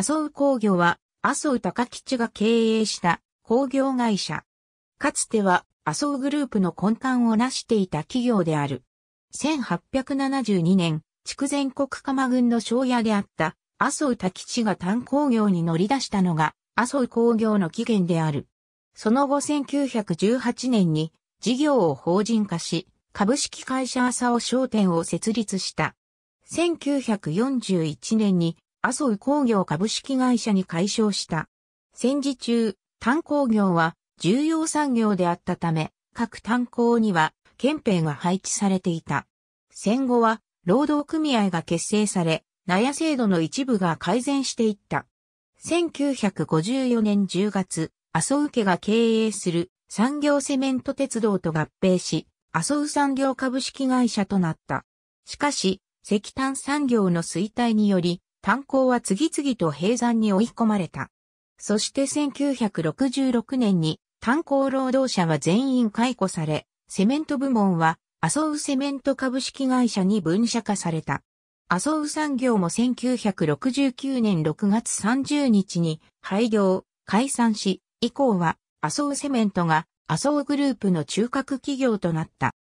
麻生工業は、麻生高吉が経営した工業会社。かつては、麻生グループの根幹を成していた企業である。1872年、筑前国釜軍の商屋であった麻生高吉が炭工業に乗り出したのが麻生工業の起源である。その後1918年に事業を法人化し、株式会社麻生商店を設立した。1941年に麻生工業株式会社に解消した。戦時中、炭鉱業は重要産業であったため、各炭鉱には憲兵が配置されていた。戦後は労働組合が結成され、納屋制度の一部が改善していった。1954年10月、麻生家が経営する産業セメント鉄道と合併し、麻生産業株式会社となった。しかし、石炭産業の衰退により、炭鉱は次々と閉山に追い込まれた。そして1966年に炭鉱労働者は全員解雇され、セメント部門は麻生セメント株式会社に分社化された。麻生産業も1969年6月30日に廃業、解散し、以降は麻生セメントが麻生グループの中核企業となった。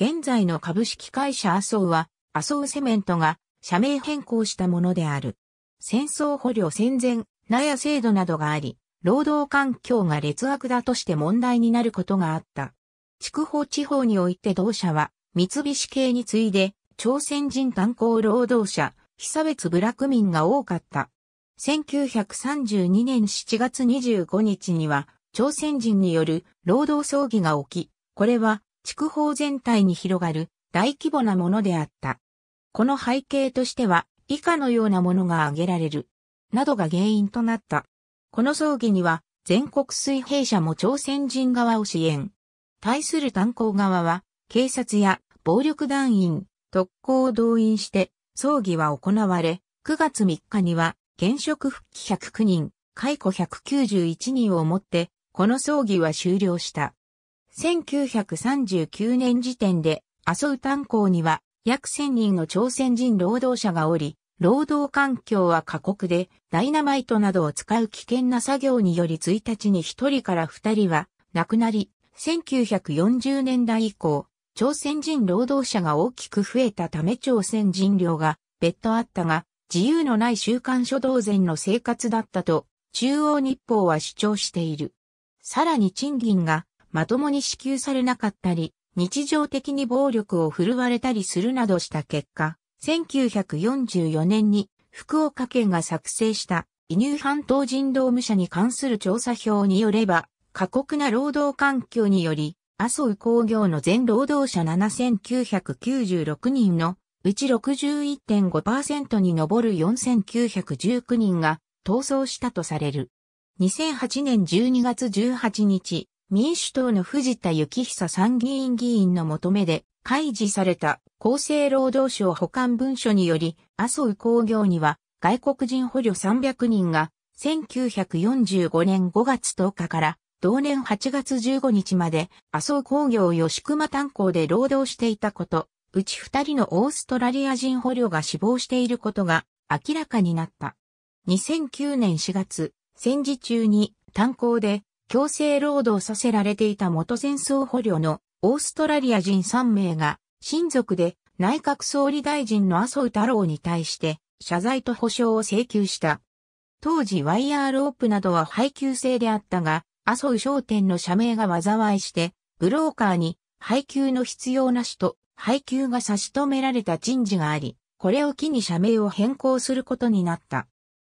現在の株式会社麻生は麻生セメントが社名変更したものである。戦争捕虜戦前、納屋制度などがあり、労働環境が劣悪だとして問題になることがあった。筑豊地方において同社は、三菱系に次いで、朝鮮人炭鉱労働者、被差別部落民が多かった。1932年7月25日には、朝鮮人による労働争議が起き、これは、筑豊全体に広がる大規模なものであった。この背景としては、以下のようなものが挙げられる。などが原因となった。この葬儀には、全国水兵社も朝鮮人側を支援。対する炭鉱側は、警察や暴力団員、特攻を動員して、葬儀は行われ、9月3日には、現職復帰109人、解雇191人をもって、この葬儀は終了した。1939年時点で、麻生炭鉱には約1000人の朝鮮人労働者がおり、労働環境は過酷で、ダイナマイトなどを使う危険な作業により1日に1人から2人は亡くなり、1940年代以降、朝鮮人労働者が大きく増えたため朝鮮人量が別途あったが、自由のない週刊書同然の生活だったと、中央日報は主張している。さらに賃金がまともに支給されなかったり、日常的に暴力を振るわれたりするなどした結果、1944年に福岡県が作成した移入半島人道務者に関する調査表によれば、過酷な労働環境により、麻生工業の全労働者7996人のうち61.5%に上る4919人が逃走したとされる。2008年12月18日、民主党の藤田幸久参議院議員の求めで開示された厚生労働省保管文書により、麻生工業には外国人捕虜300人が1945年5月10日から同年8月15日まで麻生工業吉熊炭鉱で労働していたこと、うち2人のオーストラリア人捕虜が死亡していることが明らかになった。2009年4月、戦時中に炭鉱で強制労働させられていた元戦争捕虜のオーストラリア人3名が親族で内閣総理大臣の麻生太郎に対して謝罪と補償を請求した。当時ワイヤーロープなどは配給制であったが、麻生商店の社名が災いして、ブローカーに配給の必要なしと配給が差し止められた人事があり、これを機に社名を変更することになった。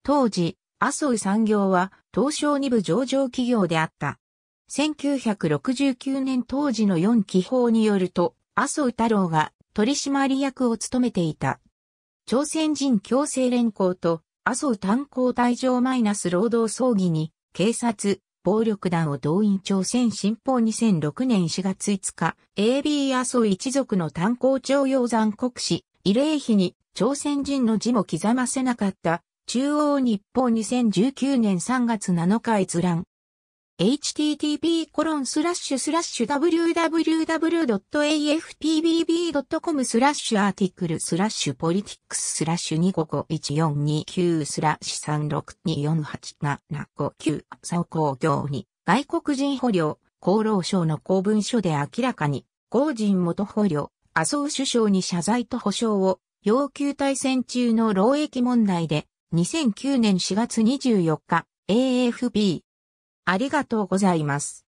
当時、麻生産業は東証二部上場企業であった。1969年当時の4期法によると、麻生太郎が取締役を務めていた。朝鮮人強制連行と麻生炭鉱退場マイナス労働葬儀に、警察、暴力団を動員朝鮮新報2006年4月5日、AB 麻生一族の炭鉱徴用残酷使、慰霊碑に朝鮮人の字も刻ませなかった中央日報2019年3月7日閲覧。http コロンスラッシュスラッシュ www.afpbb.com スラッシュアーティクルスラッシュポリティックススラッシュ255149スラッシュ36248759総工業に外国人捕虜、厚労省の公文書で明らかに、公人元捕虜、麻生首相に謝罪と保障を要求対戦中の労役問題で2009年4月24日、a f b ありがとうございます。